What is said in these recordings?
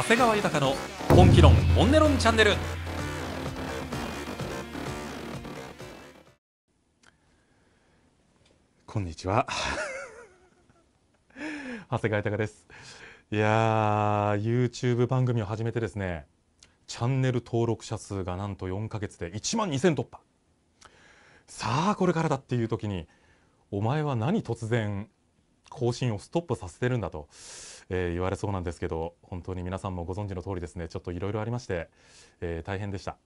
長谷川豊の本気論本音論チャンネルこんにちは 長谷川豊ですいやー YouTube 番組を始めてですねチャンネル登録者数がなんと4か月で1万2000突破さあこれからだっていう時にお前は何突然更新をストップさせてるんだとえー、言われそうなんですけど本当に皆さんもご存知の通りですねちょっといろいろありまして、えー、大変でした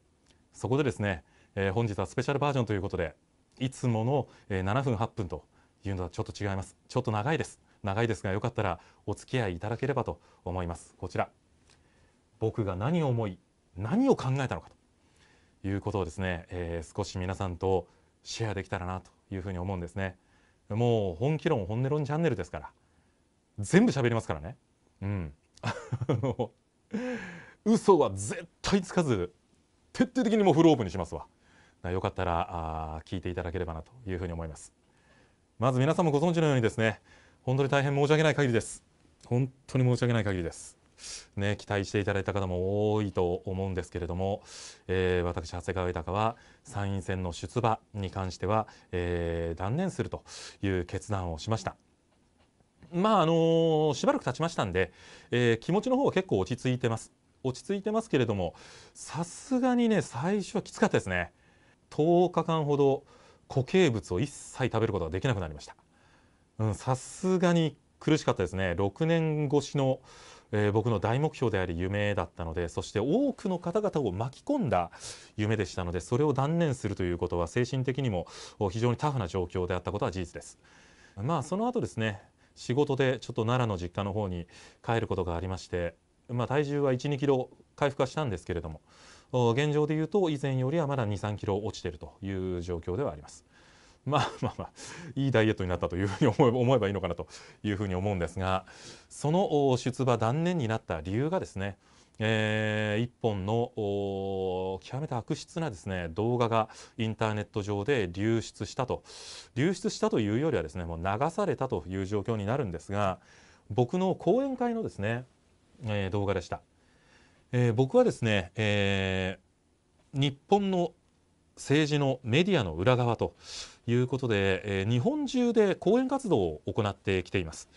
そこでですね、えー、本日はスペシャルバージョンということでいつもの、えー、7分8分というのはちょっと違いますちょっと長いです長いですがよかったらお付き合いいただければと思いますこちら僕が何を思い何を考えたのかということをですね、えー、少し皆さんとシェアできたらなというふうに思うんですねもう本気論本音論チャンネルですから全部喋りますからね。うん。嘘は絶対つかず、徹底的にもうフルオープンにしますわ。よかったらあ聞いていただければなというふうに思います。まず皆さんもご存知のようにですね、本当に大変申し訳ない限りです。本当に申し訳ない限りです。ね、期待していただいた方も多いと思うんですけれども、えー、私、長谷川豊は参院選の出馬に関しては、えー、断念するという決断をしました。まああのしばらく経ちましたんで、えー、気持ちの方は結構落ち着いてます落ち着いてますけれどもさすがにね最初はきつかったですね10日間ほど固形物を一切食べることができなくなりましたさすがに苦しかったですね6年越しの、えー、僕の大目標であり夢だったのでそして多くの方々を巻き込んだ夢でしたのでそれを断念するということは精神的にも非常にタフな状況であったことは事実ですまあその後ですね仕事でちょっと奈良の実家の方に帰ることがありまして、まあ、体重は1、2キロ回復はしたんですけれども、現状でいうと以前よりはまだ2、3キロ落ちているという状況ではあります。まあまあまあいいダイエットになったというふうに思えばいいのかなというふうに思うんですがその出馬断念になった理由がですねえー、一本の極めて悪質なですね動画がインターネット上で流出したと流出したというよりはですねもう流されたという状況になるんですが僕の講演会のですね、えー、動画でした、えー、僕はですね、えー、日本の政治のメディアの裏側ということで、えー、日本中で講演活動を行ってきています、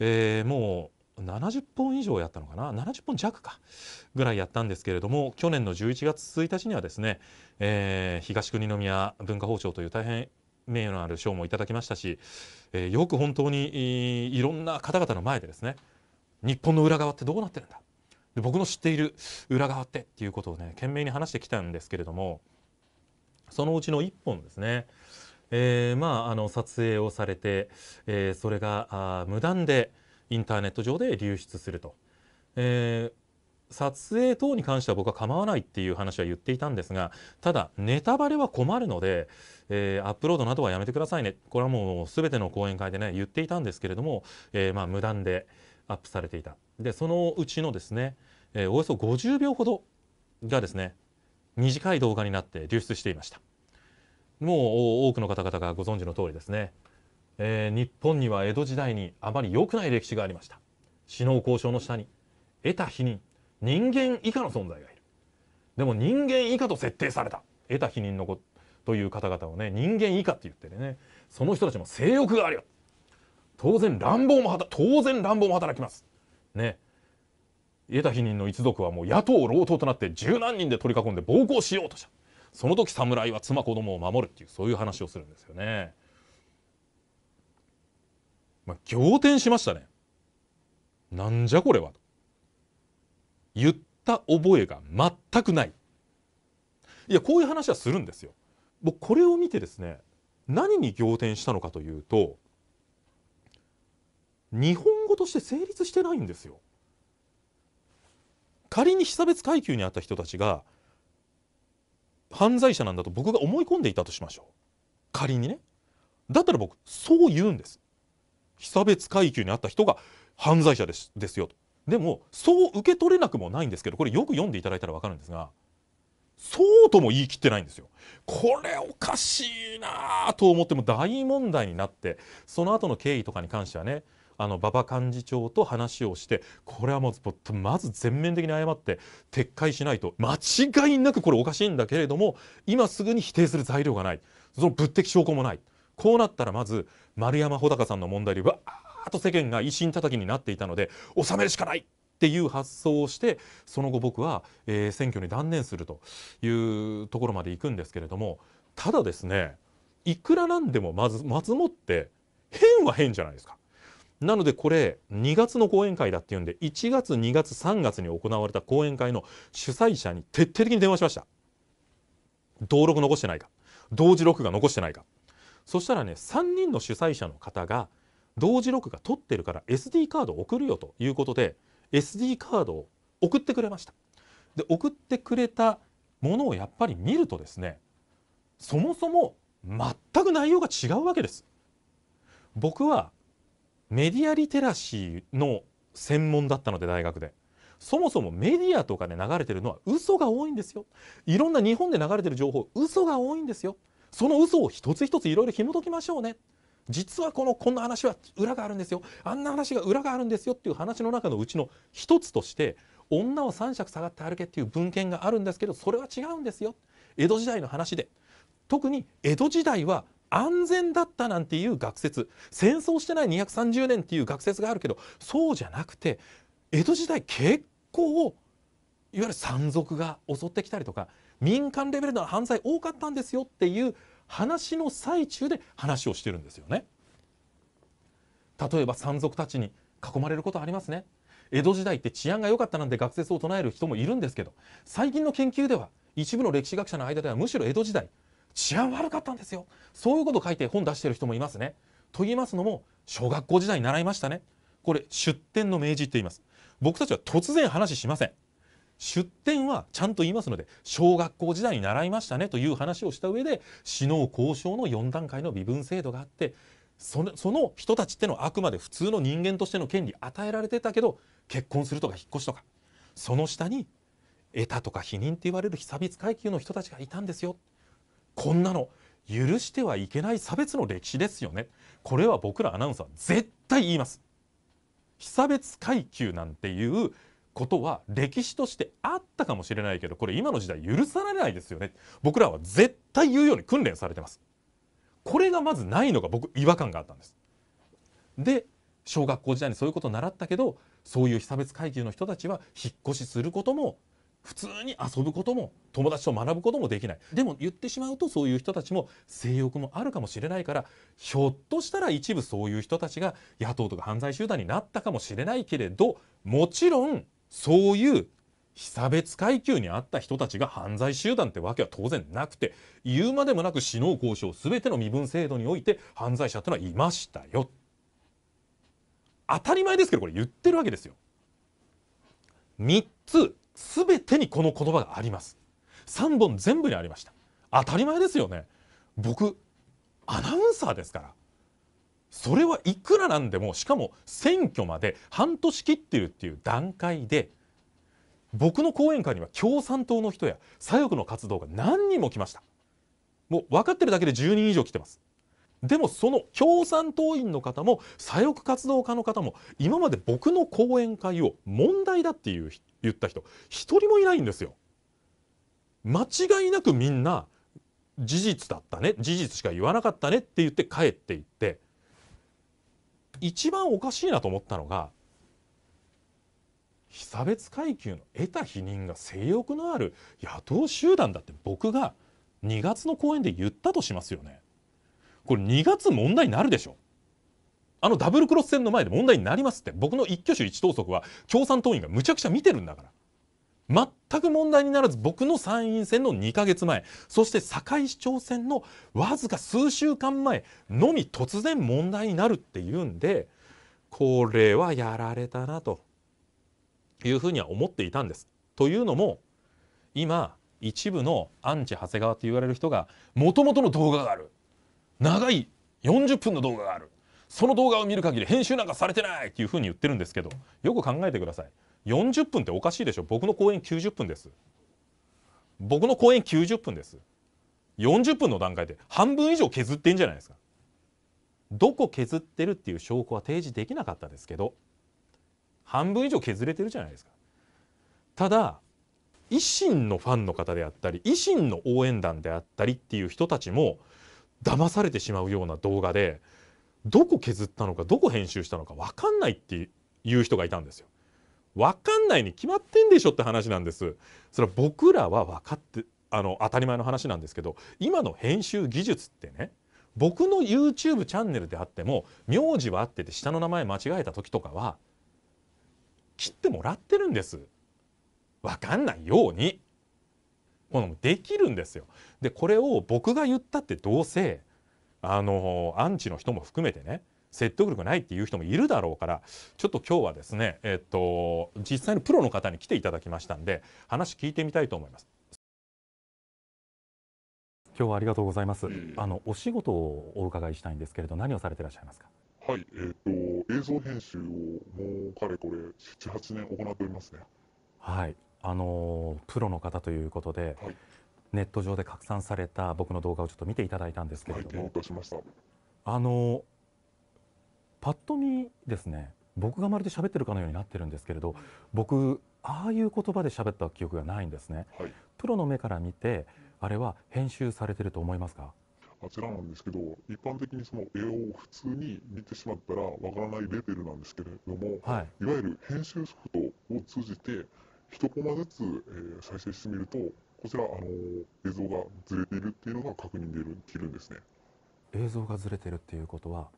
えー、もう70本以上やったのかな70本弱かぐらいやったんですけれども去年の11月1日にはですね、えー、東国宮文化包丁という大変名誉のある賞もいただきましたし、えー、よく本当にいろんな方々の前でですね日本の裏側ってどうなってるんだで僕の知っている裏側ってっていうことをね懸命に話してきたんですけれどもそのうちの1本ですねえー、まああの撮影をされて、えー、それがあ無断で、インターネット上で流出すると、えー、撮影等に関しては僕は構わないっていう話は言っていたんですがただネタバレは困るので、えー、アップロードなどはやめてくださいねこれはもう全ての講演会でね言っていたんですけれども、えー、まあ無断でアップされていたでそのうちのですね、えおよそ50秒ほどがですね短い動画になって流出していましたもう多くの方々がご存知の通りですねえー、日本には江戸時代にあまり良くない歴史がありました首脳交渉の下に得た否認人間以下の存在がいるでも人間以下と設定された得た否認のこという方々をね人間以下って言ってねその人たちも性欲があるよ当然乱暴も当然乱暴も働きますね得た否認の一族はもう野党老党となって十何人で取り囲んで暴行しようとしたその時侍は妻子供を守るっていうそういう話をするんですよね。まあ、仰天しましたね。なんじゃこれは。言った覚えが全くない。いや、こういう話はするんですよ。僕、これを見てですね、何に仰天したのかというと、日本語として成立してないんですよ。仮に被差別階級にあった人たちが犯罪者なんだと僕が思い込んでいたとしましょう仮にねだったら僕そう言うんです被差別階級にあった人が犯罪者ですですよと。でもそう受け取れなくもないんですけどこれよく読んでいただいたら分かるんですがそうとも言い切ってないんですよ。これおかしいなと思っても大問題になってその後の経緯とかに関してはねあの馬場幹事長と話をしてこれはもうまず全面的に謝って撤回しないと間違いなくこれおかしいんだけれども今すぐに否定する材料がないその物的証拠もない。こうなったらまず丸山穂高さんの問題でわーっと世間が維新叩きになっていたので収めるしかないっていう発想をしてその後僕は、えー、選挙に断念するというところまで行くんですけれどもただですねいくらなんでもまず松本って変は変じゃないですか。なのでこれ2月の講演会だっていうんで1月2月3月に行われた講演会の主催者に徹底的に電話しました。登録残してないか同時録画残してないかそしたらね3人の主催者の方が同時録画取ってるから SD カード送るよということで SD カードを送ってくれましたで送ってくれたものをやっぱり見るとですねそもそも全く内容が違うわけです僕はメディアリテラシーの専門だったので大学でそもそもメディアとかで流れてるのは嘘が多いんですよいろんな日本で流れてる情報嘘が多いんですよその嘘を一つ一ついろいろ紐解きましょうね実はこのこんな話は裏があるんですよあんな話が裏があるんですよっていう話の中のうちの一つとして女を三尺下がって歩けっていう文献があるんですけどそれは違うんですよ江戸時代の話で特に江戸時代は安全だったなんていう学説戦争してない230年っていう学説があるけどそうじゃなくて江戸時代結構いわゆる山賊が襲ってきたりとか民間レベルの犯罪多かったんですよっていう話の最中で話をしてるんですよね。例えば山賊たちに囲まれることありますね。江戸時代って治安が良かったなんて学説を唱える人もいるんですけど最近の研究では一部の歴史学者の間ではむしろ江戸時代治安悪かったんですよそういうこと書いて本出してる人もいますねと言いますのも小学校時代に習いましたねこれ出典の明示って言います僕たちは突然話しません出典はちゃんと言いますので小学校時代に習いましたねという話をした上で死の交渉の4段階の微分制度があってそのその人たちってのはあくまで普通の人間としての権利与えられてたけど結婚するとか引っ越しとかその下に得たとか否認って言われる被差別階級の人たちがいたんですよこんなの許してはいけない差別の歴史ですよねこれは僕らアナウンサー絶対言います被差別階級なんていうことは歴史としてあったかもしれないけどこれ今の時代許されないですよね僕らは絶対言うように訓練されてますこれがまずないのが僕違和感があったんですで小学校時代にそういうことを習ったけどそういう被差別階級の人たちは引っ越しすることも普通に遊ぶことも友達と学ぶこともできないでも言ってしまうとそういう人たちも性欲もあるかもしれないからひょっとしたら一部そういう人たちが野党とか犯罪集団になったかもしれないけれどもちろんそういう被差別階級にあった人たちが犯罪集団ってわけは当然なくて言うまでもなく死の交渉全ての身分制度において犯罪者ってのはいましたよ当たり前ですけどこれ言ってるわけですよ3つ全てにこの言葉があります3本全部にありました当たり前ですよね僕アナウンサーですからそれはいくらなんでもしかも選挙まで半年切ってるっていう段階で僕の講演会には共産党の人や左翼の活動が何人も来ましたもう分かってるだけで10人以上来てますでもその共産党員の方も左翼活動家の方も今まで僕の講演会を問題だっていう言った人一人もいないんですよ間違いなくみんな事実だったね事実しか言わなかったねって言って帰っていって一番おかしいなと思ったのが被差別階級の得た否認が性欲のある野党集団だって僕が2月の講演で言ったとしますよね。これ2月問題になるでしょ。あのダブルクロス戦の前で問題になりますって僕の一挙手一投足は共産党員がむちゃくちゃ見てるんだから全く問題にならず僕の参院選の2ヶ月前そして堺市長選のわずか数週間前のみ突然問題になるっていうんでこれはやられたなというふうには思っていたんです。というのも今一部のアンチ長谷川と言われる人がもともとの動画がある長い40分の動画があるその動画を見る限り編集なんかされてないっていうふうに言ってるんですけどよく考えてください40分っておかしいでしょ僕の講演90分です僕の講演90分です40分の段階で半分以上削ってんじゃないですかどこ削ってるっていう証拠は提示できなかったですけど半分以上削れてるじゃないですかただ維新のファンの方であったり維新の応援団であったりっていう人たちも騙されてしまうような動画でどこ削ったのかどこ編集したのか分かんないっていう人がいたんですよ。分かんないに決まってんでしょって話なんですそれは僕らは分かってあの当たり前の話なんですけど今の編集技術ってね僕の YouTube チャンネルであっても名字は合ってて下の名前間違えた時とかは切ってもらってるんです分かんないようにこのできるんですよでこれを僕が言ったってどうせあのアンチの人も含めてね説得力ないっていう人もいるだろうからちょっと今日はですね、えっと、実際のプロの方に来ていただきましたんで話聞いてみたいと思います。今日はありがとうございます。あのお仕事をお伺いしたいんですけれど、何をされていらっしゃいますか。はい、えっ、と映像編集をもうかれこれ7、8年行っておりますね。はい、あのプロの方ということで、はい、ネット上で拡散された僕の動画をちょっと見ていただいたんですけれども、はい、あのぱっと見ですね僕がまるで喋ってるかのようになってるんですけれど僕ああいう言葉で喋った記憶がないんですね、はい、プロの目から見てあれは編集されてると思いますかあちらなんですけど一般的にその絵を普通に見てしまったらわからないレベルなんですけれども、はい、いわゆる編集ソフトを通じて1コマずつ、えー、再生してみるとこちらあの映像がずれているっていうのが確認できるんですね映像がずれてるっていうことは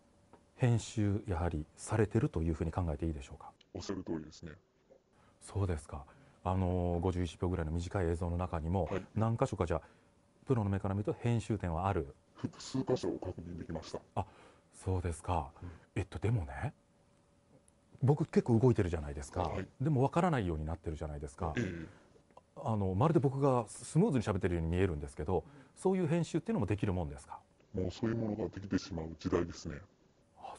編集やはりされてるというふうに考えていいでしょうかおっしゃる通りですねそうですかあの51秒ぐらいの短い映像の中にも、はい、何箇所かじゃあプロの目から見ると編集点はある複数箇所を確認できましたあそうですか、うん、えっとでもね僕結構動いてるじゃないですか、はい、でも分からないようになってるじゃないですか、えー、あのまるで僕がスムーズに喋ってるように見えるんですけどそういう編集っていうのもできるもんですかもうそういうものができてしまう時代ですね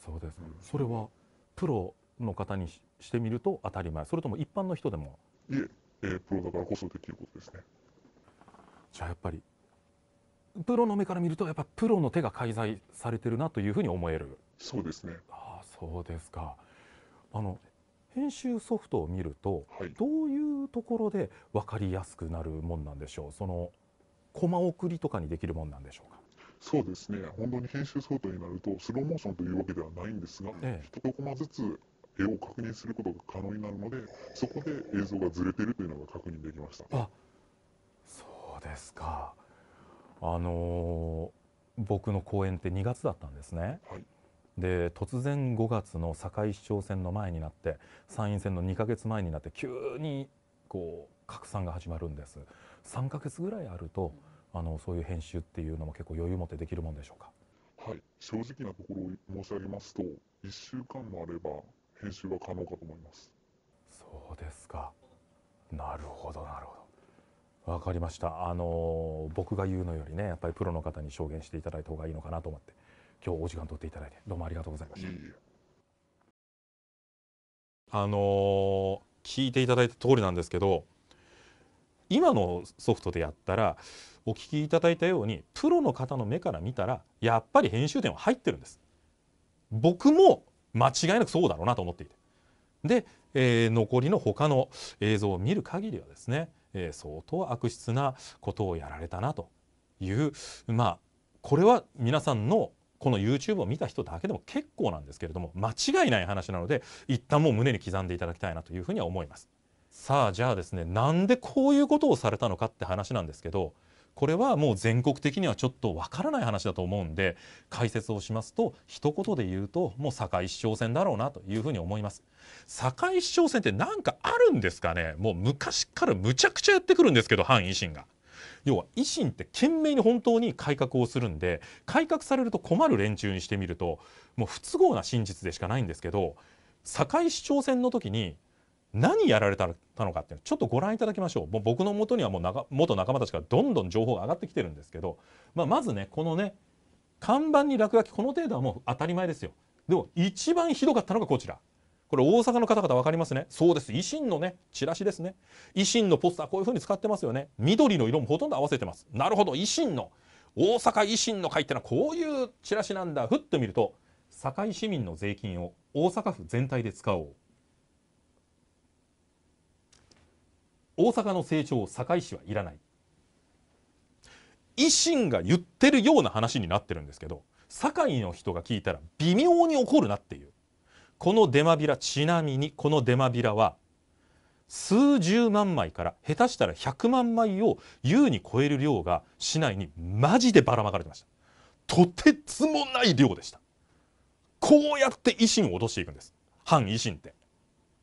そうですそれはプロの方にしてみると当たり前それとも一般の人でもいええー、プロだからこそできることですねじゃあやっぱりプロの目から見るとやっぱプロの手が介在されてるなというふうに思えるそうですねああそうですかあの編集ソフトを見ると、はい、どういうところで分かりやすくなるもんなんでしょうそのコマ送りとかにできるもんなんでしょうかそうですね、本当に編集ソフトになると、スローモーションというわけではないんですが、ええ、コマずつ絵を確認することが可能になるので、そこで映像がずれてるというのが確認できました。あそうですか。あのー、僕の公演って2月だったんですね。はい、で突然5月の堺市長選の前になって参院選の2か月前になって急にこう拡散が始まるんです3か月ぐらいあると、うんあのそういう編集っていうのも結構余裕持ってできるもんでしょうかはい正直なところを申し上げますと1週間もあれば編集は可能かと思いますそうですかなるほどなるほどわかりましたあの僕が言うのよりねやっぱりプロの方に証言していただいた方がいいのかなと思って今日お時間取っていただいてどうもありがとうございましたあの聞いていただいた通りなんですけど今のソフトでやったらお聞きいただいたようにプロの方の目から見たらやっぱり編集点は入ってるんです僕も間違いなくそうだろうなと思っていてで、えー、残りの他の映像を見る限りはですね、えー、相当悪質なことをやられたなというまあこれは皆さんのこの YouTube を見た人だけでも結構なんですけれども間違いない話なので一旦もう胸に刻んでいただきたいなというふうには思います。さあじゃあですねなんでこういうことをされたのかって話なんですけどこれはもう全国的にはちょっとわからない話だと思うんで解説をしますと一言で言うともう堺市長選だろうなというふうに思います堺市長選ってなんかあるんですかねもう昔からむちゃくちゃやってくるんですけど反維新が要は維新って懸命に本当に改革をするんで改革されると困る連中にしてみるともう不都合な真実でしかないんですけど堺市長選の時に何やられたのかっていうのちょっとご覧いただきましょうもう僕の元にはもう元仲間たちからどんどん情報が上がってきてるんですけど、まあ、まずねこのね看板に落書きこの程度はもう当たり前ですよでも一番ひどかったのがこちらこれ大阪の方々分かりますねそうです維新のねチラシですね維新のポスターこういうふうに使ってますよね緑の色もほとんど合わせてますなるほど維新の大阪維新の会ってのはこういうチラシなんだふっと見ると堺市民の税金を大阪府全体で使おう大阪の成長堺市はいらない維新が言ってるような話になってるんですけど堺の人が聞いたら微妙に怒るなっていうこのデマビラちなみにこのデマビラは数十万枚から下手したら100万枚を優に超える量が市内にマジでばらまかれてましたとてつもない量でしたこうやって維新を落としていくんです反維新って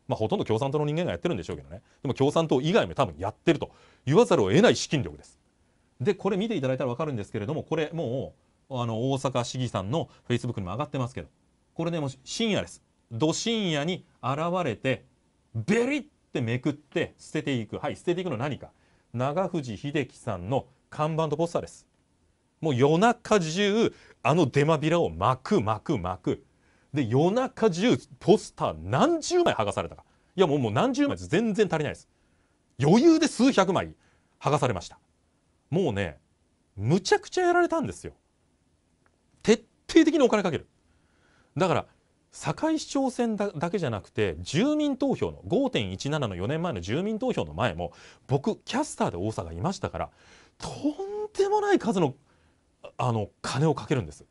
まあ、ほとんど共産党の人間がやってるんでしょうけどねでも共産党以外も多分やってると言わざるを得ない資金力です。でこれ見ていただいたら分かるんですけれどもこれもうあの大阪市議さんのフェイスブックにも上がってますけどこれねもう深夜ですど深夜に現れてベリってめくって捨てていくはい捨てていくの何か長藤秀樹さんの看板とポスターですもう夜中中あのデマビラを巻く巻く巻くで夜中中ポスター何十枚剥がされたかいやもうもう何十枚です全然足りないです余裕で数百枚剥がされましたもうねむちゃくちゃやられたんですよ徹底的にお金かけるだから堺市長選だけじゃなくて住民投票の5.17の4年前の住民投票の前も僕キャスターで大阪いましたからとんでもない数のあの金をかけるんです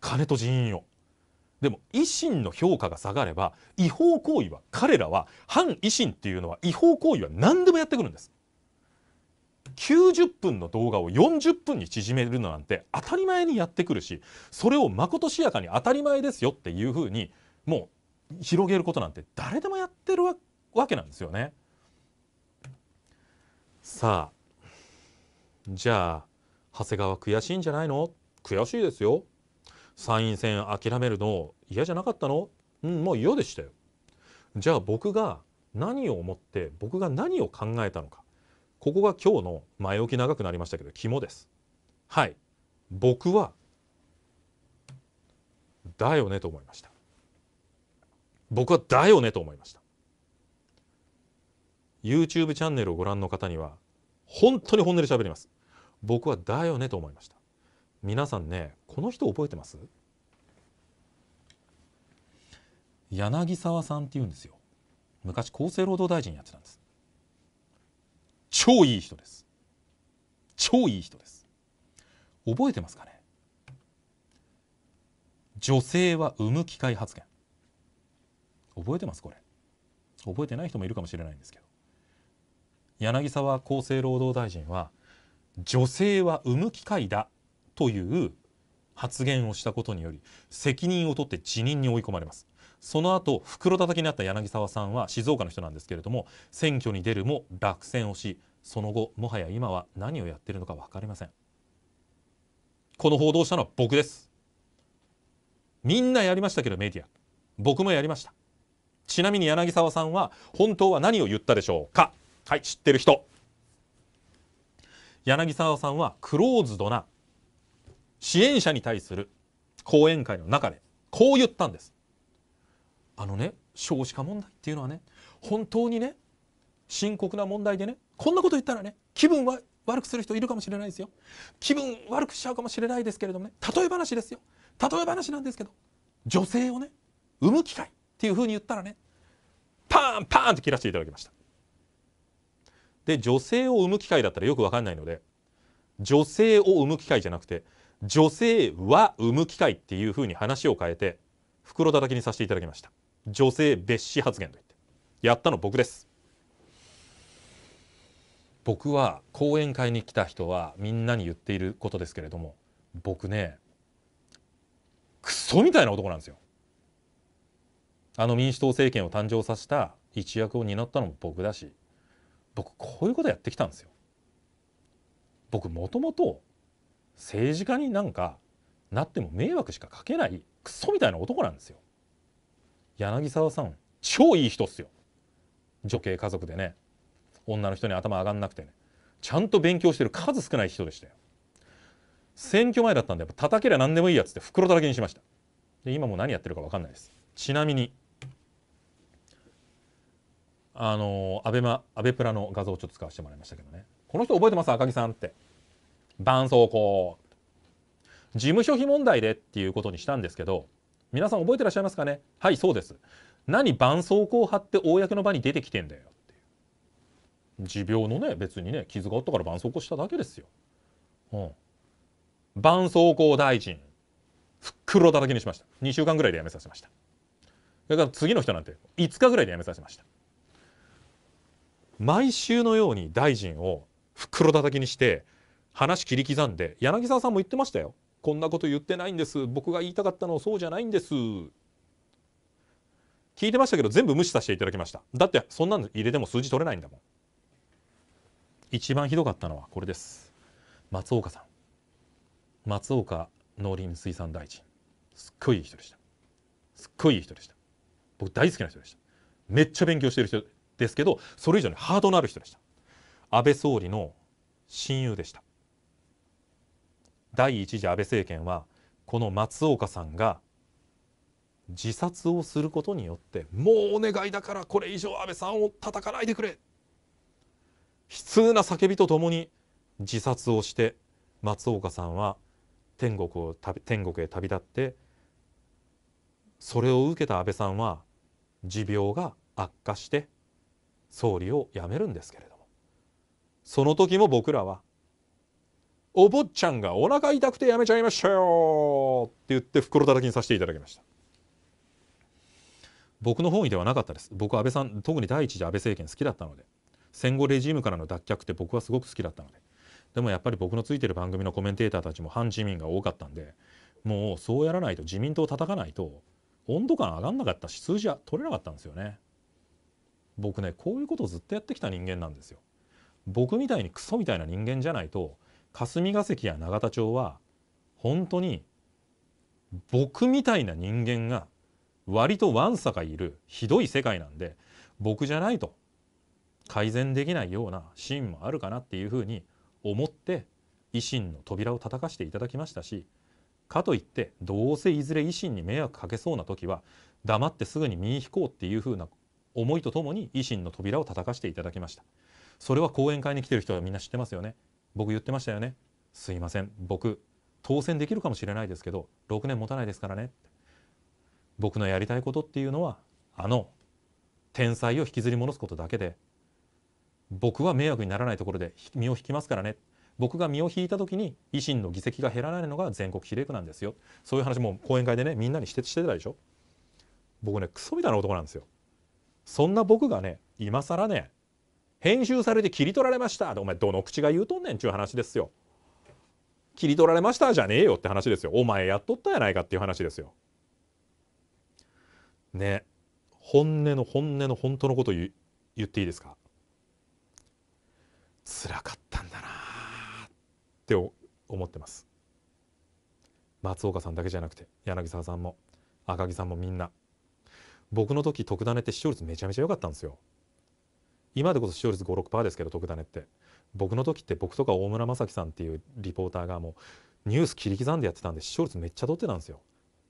金と人員をでも維新の評価が下がれば違法行為は彼らは反維新っていうのは違法行為は何でもやってくるんです90分の動画を40分に縮めるのなんて当たり前にやってくるしそれをまことしやかに当たり前ですよっていうふうにもう広げることなんて誰でもやってるわけなんですよね。さあじゃあ長谷川悔しいんじゃないの悔しいですよ参院選諦めるの嫌じゃなかったのうんもう嫌でしたよ。じゃあ僕が何を思って僕が何を考えたのかここが今日の前置き長くなりましたけど肝です。はい僕はだよねと思いました。僕はだよねと思いました。YouTube チャンネルをご覧の方には本当に本音で喋ります。僕はだよねと思いました。皆さんねこの人覚えてます柳沢さんって言うんですよ昔厚生労働大臣やってたんです超いい人です超いい人です覚えてますかね女性は産む機会発言覚えてますこれ覚えてない人もいるかもしれないんですけど柳沢厚生労働大臣は女性は産む機会だという発言をしたことにより責任を取って辞任に追い込まれますその後袋叩きになった柳沢さんは静岡の人なんですけれども選挙に出るも落選をしその後もはや今は何をやっているのか分かりませんこの報道したのは僕ですみんなやりましたけどメディア僕もやりましたちなみに柳沢さんは本当は何を言ったでしょうかはい知ってる人柳沢さんはクローズドな支援者に対する講演会の中でこう言ったんです。あのね少子化問題っていうのはね本当にね深刻な問題でねこんなこと言ったらね気分は悪くする人いるかもしれないですよ気分悪くしちゃうかもしれないですけれどもね例え話ですよ例え話なんですけど女性をね産む機会っていうふうに言ったらねパーンパーンって切らせていただきましたで女性を産む機会だったらよく分かんないので女性を産む機会じゃなくて女性は産む機会っていうふうに話を変えて袋叩きにさせていただきました女性蔑視発言と言ってやったの僕です僕は講演会に来た人はみんなに言っていることですけれども僕ねクソみたいな男なんですよあの民主党政権を誕生させた一役を担ったのも僕だし僕こういうことやってきたんですよ僕もともと政治家になんかなっても迷惑しかかけないクソみたいな男なんですよ柳沢さん超いい人っすよ女系家族でね女の人に頭上がんなくてねちゃんと勉強してる数少ない人でしたよ選挙前だったんでやっぱ叩けりゃ何でもいいやつって袋だらけにしましたで今も何やってるか分かんないですちなみにあのアベマアベプラの画像をちょっと使わせてもらいましたけどねこの人覚えてます赤木さんって絆創膏事務所費問題でっていうことにしたんですけど皆さん覚えてらっしゃいますかねはいそうです何絆創膏貼って公の場に出てきてんだよ持病のね別にね傷があったから絆創膏しただけですよ。うん、絆創膏大臣袋叩きにしました2週間ぐらいで辞めさせましただから次の人なんて5日ぐらいで辞めさせました毎週のように大臣を袋叩きにして話切り刻んで柳沢さんも言ってましたよこんなこと言ってないんです僕が言いたかったのそうじゃないんです聞いてましたけど全部無視させていただきましただってそんなの入れても数字取れないんだもん一番ひどかったのはこれです松岡さん松岡農林水産大臣すっごいいい人でしたすっごいいい人でした僕大好きな人でしためっちゃ勉強してる人ですけどそれ以上にハードのある人でした安倍総理の親友でした第1次安倍政権はこの松岡さんが自殺をすることによってもうお願いだからこれ以上安倍さんを叩かないでくれ悲痛な叫びとともに自殺をして松岡さんは天国を天国へ旅立ってそれを受けた安倍さんは持病が悪化して総理を辞めるんですけれどもその時も僕らはお坊ちゃんがお腹痛くてやめちゃいましたよって言って袋叩きにさせていただきました僕の本意ではなかったです僕安倍さん特に第一次安倍政権好きだったので戦後レジームからの脱却って僕はすごく好きだったのででもやっぱり僕のついてる番組のコメンテーターたちも反自民が多かったんでもうそうやらないと自民党を叩かないと温度感上がんなかったし数字は取れなかったんですよね僕ねこういうことをずっとやってきた人間なんですよ僕みたいにクソみたいな人間じゃないと霞が関や永田町は本当に僕みたいな人間が割とわんさかいるひどい世界なんで僕じゃないと改善できないようなシーンもあるかなっていうふうに思って維新の扉を叩かしていただきましたしかといってどうせいずれ維新に迷惑かけそうな時は黙ってすぐに身に引こうっていうふうな思いとともに維新の扉を叩かしていただきましたそれは講演会に来てる人はみんな知ってますよね僕言ってましたよねすいません僕当選できるかもしれないですけど6年持たないですからね僕のやりたいことっていうのはあの天才を引きずり戻すことだけで僕は迷惑にならないところで身を引きますからね僕が身を引いた時に維新の議席が減らないのが全国比例区なんですよそういう話も講演会でねみんなにしてしてたでしょ僕ねクソみたいな男なんですよそんな僕がね今更ね編集されて切り取られましたお前どの口が言うとんねんちゅう話ですよ切り取られましたじゃねえよって話ですよお前やっとったやないかっていう話ですよね本音の本音の本当のこと言言っていいですか辛かったんだなって思ってます松岡さんだけじゃなくて柳沢さんも赤木さんもみんな僕の時特ダネって視聴率めちゃめちゃ良かったんですよ今でこそ視聴率56%ですけど特ダネって僕の時って僕とか大村正樹さんっていうリポーターがもうニュース切り刻んでやってたんで視聴率めっちゃ取ってたんですよ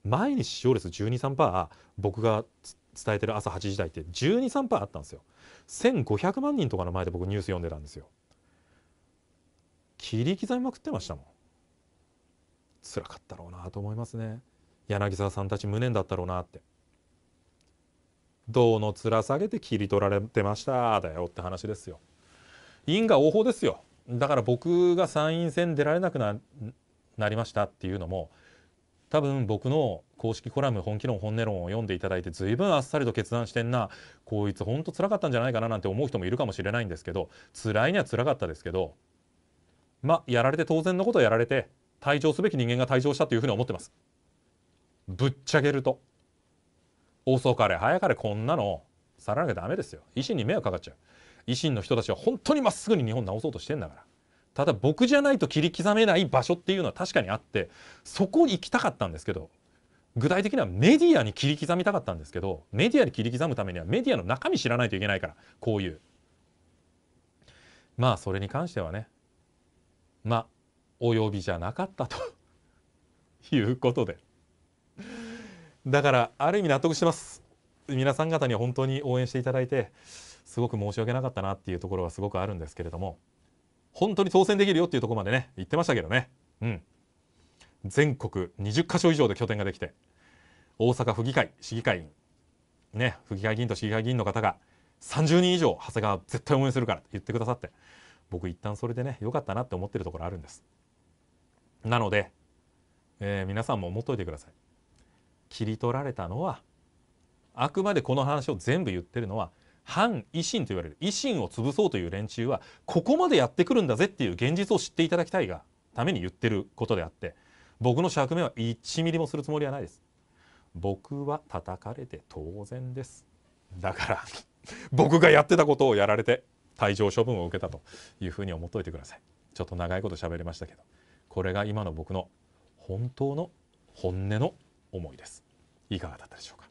毎日視聴率123%僕が伝えてる朝8時台って123%あったんですよ1500万人とかの前で僕ニュース読んでたんですよ切り刻みまくってましたもん辛かったろうなと思いますね柳沢さんたち無念だったろうなって銅の面下げて切り取られてましただよって話ですよ。因果応報ですよ。だから僕が参院選出られなくななりましたっていうのも多分僕の公式コラム「本気論本音論」を読んでいただいて随分あっさりと決断してんなこいつほんとらかったんじゃないかななんて思う人もいるかもしれないんですけど辛いには辛かったですけどまあやられて当然のことをやられて退場すべき人間が退場したというふうに思ってます。ぶっちゃけると遅かれ早かれこんなの去らなきゃダメですよ維新に迷惑かかっちゃう維新の人たちは本当にまっすぐに日本直そうとしてんだからただ僕じゃないと切り刻めない場所っていうのは確かにあってそこに行きたかったんですけど具体的にはメディアに切り刻みたかったんですけどメディアに切り刻むためにはメディアの中身知らないといけないからこういうまあそれに関してはねまあお呼びじゃなかったということでだからある意味納得してます皆さん方に本当に応援していただいてすごく申し訳なかったなっていうところはすごくあるんですけれども本当に当選できるよっていうとこまでね言ってましたけどねうん全国20か所以上で拠点ができて大阪府議会市議会員ね府議会議員と市議会議員の方が30人以上長谷川絶対応援するからって言ってくださって僕一旦それでね良かったなって思ってるところあるんですなので、えー、皆さんも思っといてください切り取られたのはあくまでこの話を全部言ってるのは反維新と言われる維新を潰そうという連中はここまでやってくるんだぜっていう現実を知っていただきたいがために言ってることであって僕の釈明は1ミリもするつもりはないです。僕は叩かれて当然ですだから僕がやってたことをやられて退場処分を受けたというふうに思っておいてくださいちょっと長いこと喋りましたけどこれが今の僕の本当の本音の思いですいかがだったでしょうか